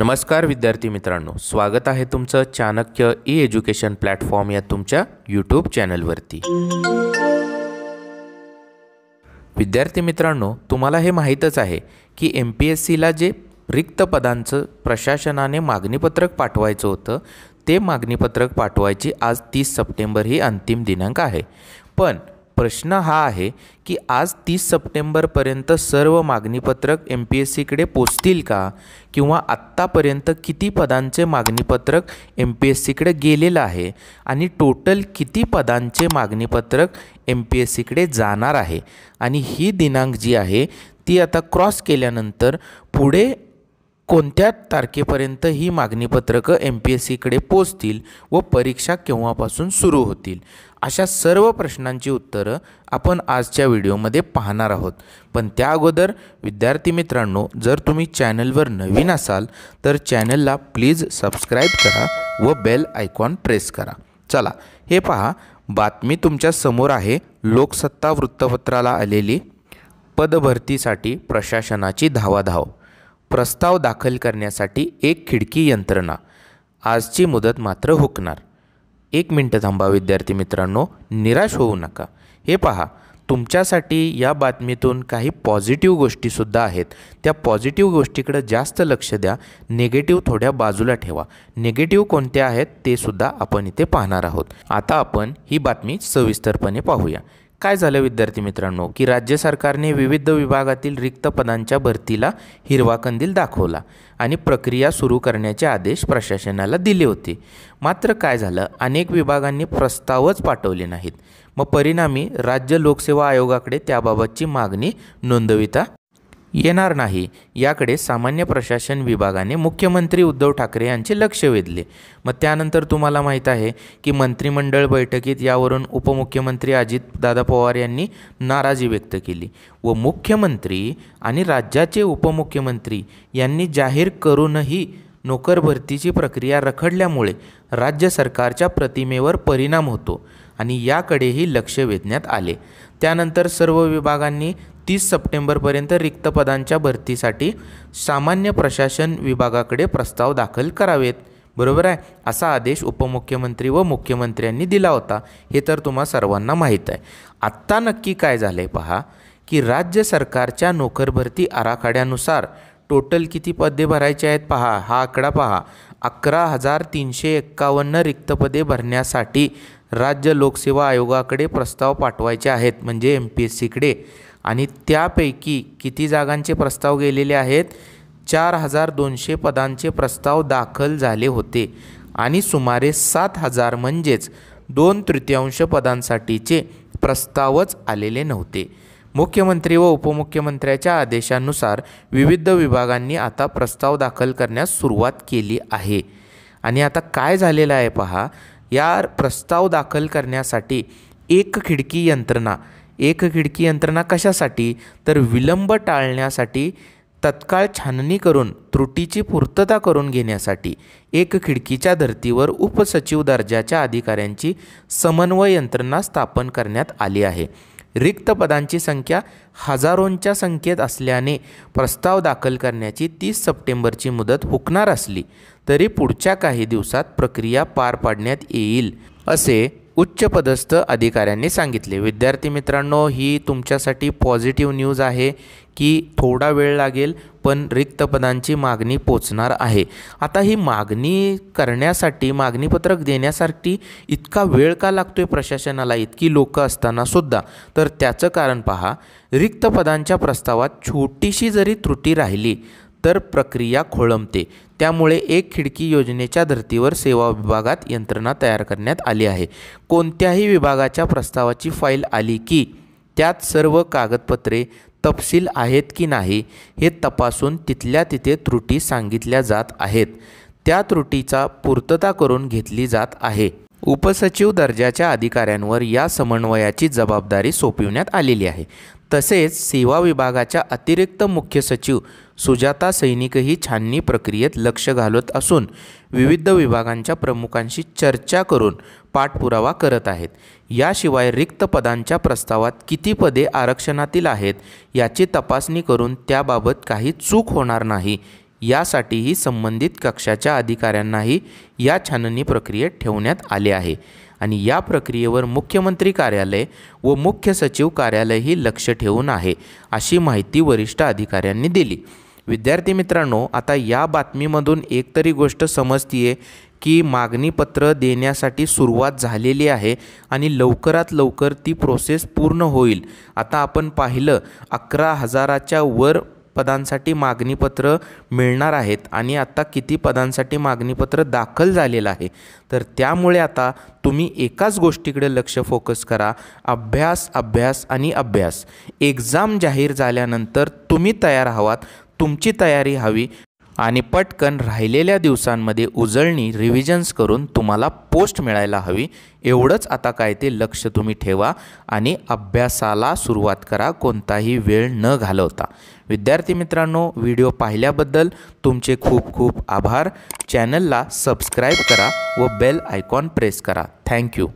नमस्कार विद्यार्थी मित्रांनो स्वागत आहे तुमचं चाणक्य ई एज्युकेशन प्लॅटफॉर्म या तुमच्या यूट्यूब चॅनलवरती विद्यार्थी मित्रांनो तुम्हाला हे माहीतच आहे की एम पी एस सीला जे रिक्त पदांचं प्रशासनाने मागणीपत्रक पाठवायचं होतं ते मागणीपत्रक पाठवायची आज तीस सप्टेंबर ही अंतिम दिनांक आहे पण प्रश्न हा आहे की आज तीस सप्टेंबरपर्यंत सर्व मागणीपत्रक एम पी एस सीकडे पोचतील का किंवा आत्तापर्यंत किती पदांचे मागणीपत्रक एम पी एस सीकडे गेलेलं आहे आणि टोटल किती पदांचे मागणीपत्रक एम पी एस सीकडे जाणार आहे आणि ही दिनांक जी आहे ती आता क्रॉस केल्यानंतर पुढे कोणत्या तारखेपर्यंत ही मागणीपत्रकं एम पी एस सीकडे पोचतील व परीक्षा केव्हापासून सुरू होतील अशा सर्व प्रश्नांची उत्तरं आपण आजच्या व्हिडिओमध्ये पाहणार आहोत पण त्या अगोदर विद्यार्थी मित्रांनो जर तुम्ही चॅनलवर नवीन असाल तर चॅनलला प्लीज सबस्क्राईब करा व बेल आयकॉन प्रेस करा चला हे पहा बातमी तुमच्या समोर आहे लोकसत्ता वृत्तपत्राला आलेली पदभरतीसाठी प्रशासनाची धावाधाव प्रस्ताव दाखल करण्यासाठी एक खिडकी यंत्रणा आजची मुदत मात्र हुकणार एक मिनटं थांबा विद्यार्थी मित्रांनो निराश होऊ नका हे पहा तुमच्यासाठी या बातमीतून काही पॉझिटिव्ह गोष्टीसुद्धा आहेत त्या पॉझिटिव्ह गोष्टीकडे जास्त लक्ष द्या निगेटिव्ह थोड्या बाजूला ठेवा निगेटिव्ह कोणत्या आहेत ते सुद्धा आपण इथे पाहणार आहोत आता आपण ही बातमी सविस्तरपणे पाहूया काय झालं विद्यार्थी मित्रांनो की राज्य सरकारने विविध विभागातील रिक्त पदांच्या भरतीला हिरवा कंदील दाखवला आणि प्रक्रिया सुरू करण्याचे आदेश प्रशासनाला दिले होते मात्र काय झालं अनेक विभागांनी प्रस्तावच पाठवले नाहीत मग परिणामी राज्य लोकसेवा आयोगाकडे त्याबाबतची मागणी नोंदविता येणार नाही याकडे सामान्य प्रशासन विभागाने मुख्यमंत्री उद्धव ठाकरे यांचे लक्ष वेधले मग त्यानंतर तुम्हाला माहीत आहे की मंत्रिमंडळ बैठकीत यावरून उपमुख्यमंत्री अजितदादा पवार यांनी नाराजी व्यक्त केली व मुख्यमंत्री आणि राज्याचे उपमुख्यमंत्री यांनी जाहीर करूनही नोकर भरतीची प्रक्रिया रखडल्यामुळे राज्य सरकारच्या प्रतिमेवर परिणाम होतो आणि याकडेही लक्ष वेधण्यात आले त्यानंतर सर्व विभागांनी तीस सप्टेंबरपर्यंत रिक्त पदांच्या भरतीसाठी सामान्य प्रशासन विभागाकडे प्रस्ताव दाखल करावेत बरोबर आहे असा आदेश उपमुख्यमंत्री व मुख्यमंत्र्यांनी दिला होता हे तर तुम्हा सर्वांना माहीत आहे आत्ता नक्की काय झालं आहे पहा की राज्य सरकारच्या नोकर भरती आराखड्यानुसार टोटल किती पदे भरायचे आहेत पहा हा आकडा पहा अकरा हजार तीनशे एक्कावन्न रिक्त पदे भरण्यासाठी राज्य लोकसेवा आयोगाकडे प्रस्ताव पाठवायचे आहेत म्हणजे एम पी एस सीकडे आणि त्यापैकी किती जागांचे प्रस्ताव गेलेले आहेत चार हजार दोनशे पदांचे प्रस्ताव दाखल झाले होते आणि सुमारे सात हजार म्हणजेच दोन तृतीयांश पदांसाठीचे प्रस्तावच आलेले नव्हते मुख्यमंत्री व उपमुख्यमंत्र्याच्या आदेशानुसार विविध विभागांनी आता प्रस्ताव दाखल करण्यास सुरुवात केली आहे आणि आता काय झालेलं आहे पहा या प्रस्ताव दाखल करण्यासाठी एक खिडकी यंत्रणा एक खिडकी यंत्रणा कशासाठी तर विलंब टाळण्यासाठी तत्काळ छाननी करून त्रुटीची पूर्तता करून घेण्यासाठी एक खिडकीच्या धर्तीवर उपसचिव दर्जाच्या अधिकाऱ्यांची समन्वय यंत्रणा स्थापन करण्यात आली आहे रिक्त पदांची संख्या हजारोंच्या संख्येत असल्याने प्रस्ताव दाखल करण्याची तीस सप्टेंबरची मुदत हुकणार असली तरी पुढच्या काही दिवसात प्रक्रिया पार पाडण्यात येईल असे उच्चपदस्थ अधिकाऱ्यांनी सांगितले विद्यार्थी मित्रांनो ही तुमच्यासाठी पॉझिटिव्ह न्यूज आहे की थोडा वेळ लागेल पण रिक्त पदांची मागणी पोचणार आहे आता ही मागणी करण्यासाठी मागणीपत्रक देण्यासाठी इतका वेळ का लागतो आहे प्रशासनाला इतकी लोकं असतानासुद्धा तर त्याचं कारण पहा रिक्त पदांच्या प्रस्तावात छोटीशी जरी त्रुटी राहिली इतर प्रक्रिया खोळंबते त्यामुळे एक खिडकी योजनेच्या धर्तीवर सेवा विभागात यंत्रणा तयार करण्यात आली आहे कोणत्याही विभागाच्या प्रस्तावाची फाईल आली की त्यात सर्व कागदपत्रे तपशील आहेत की नाही हे तपासून तिथल्या तिथे त्रुटी सांगितल्या जात आहेत त्या त्रुटीचा पूर्तता करून घेतली जात आहे उपसचिव दर्जाच्या अधिकाऱ्यांवर या समन्वयाची जबाबदारी सोपविण्यात आलेली आहे तसेच सेवा विभागाच्या अतिरिक्त मुख्य सचिव सुजाता सैनिकही छाननी प्रक्रियेत लक्ष घालत असून विविध विभागांच्या प्रमुखांशी चर्चा करून पाठपुरावा करत आहेत याशिवाय रिक्त पदांच्या प्रस्तावात किती पदे आरक्षणातील आहेत याची तपासणी करून त्याबाबत काही चूक होणार नाही यासाठीही संबंधित कक्षाच्या अधिकाऱ्यांनाही या छाननी प्रक्रियेत ठेवण्यात आले आहे आणि या प्रक्रियेवर मुख्यमंत्री कार्यालय व मुख्य सचिव कार्यालयही लक्ष ठेवून आहे अशी माहिती वरिष्ठ अधिकाऱ्यांनी दिली विद्यार्थी मित्रांनो आता या बातमीमधून एकतरी गोष्ट समजतीये की मागणीपत्र देण्यासाठी सुरुवात झालेली आहे आणि लवकरात लवकर ती प्रोसेस पूर्ण होईल आता आपण पाहिलं अकरा हजाराच्या वर पदांसाठी मागणीपत्र मिळणार आहेत आणि आत्ता किती पदांसाठी मागणीपत्र दाखल झालेलं आहे तर त्यामुळे आता तुम्ही एकाच गोष्टीकडे लक्ष फोकस करा अभ्यास अभ्यास आणि अभ्यास एक्झाम जाहीर झाल्यानंतर तुम्ही तयार हवात तुमची तयारी हवी आणि पटकन राहिलेल्या दिवसांमध्ये उजळणी रिव्हिजन्स करून तुम्हाला पोस्ट मिळायला हवी एवढंच आता काय ते लक्ष तुम्ही ठेवा आणि अभ्यासाला सुरुवात करा कोणताही वेळ न घालवता विद्यार्थी मित्रांनो व्हिडिओ पाहिल्याबद्दल तुमचे खूप खूप आभार चॅनलला सबस्क्राईब करा व बेल आयकॉन प्रेस करा थँक्यू